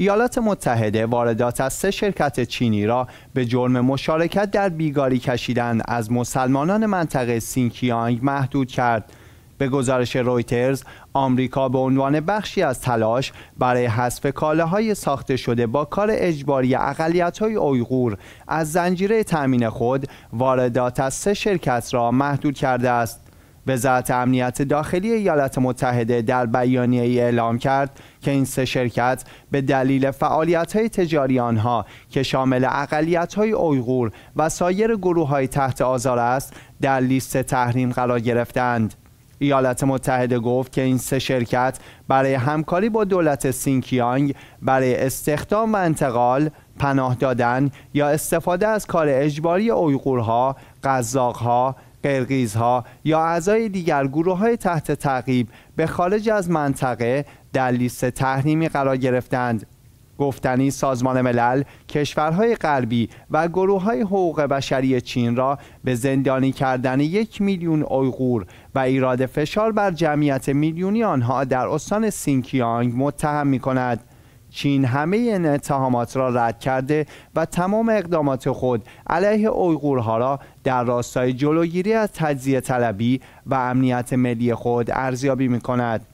ایالات متحده واردات از سه شرکت چینی را به جرم مشارکت در بیگاری کشیدن از مسلمانان منطقه سینکیانگ محدود کرد. به گزارش رویترز، آمریکا به عنوان بخشی از تلاش برای حذف کالاهای ساخته شده با کار اجباری اقلیت‌های اویغور از زنجیره تأمین خود، واردات از سه شرکت را محدود کرده است. وزارت امنیت داخلی ایالات متحده در بیانیه ای اعلام کرد که این سه شرکت به دلیل فعالیت های تجاری آنها که شامل اقلیت های اویغور و سایر گروه های تحت آزار است در لیست تحریم قرار گرفتند. ایالات متحده گفت که این سه شرکت برای همکاری با دولت سینکیانگ برای استخدام و انتقال پناه دادن یا استفاده از کار اجباری اویغورها، قزاقها، قرقیزها یا اعضای دیگر گروه های تحت تعقیب به خارج از منطقه در لیست تحریمی قرار گرفتند گفتنی سازمان ملل کشورهای غربی و گروه های حقوق بشری چین را به زندانی کردن یک میلیون اویغور و ایراد فشار بر جمعیت میلیونی آنها در استان سینکیانگ متهم می کند. چین همه این اتهامات را رد کرده و تمام اقدامات خود علیه اویغورها را در راستای جلوگیری از تجزیه طلبی و امنیت ملی خود ارزیابی می کند.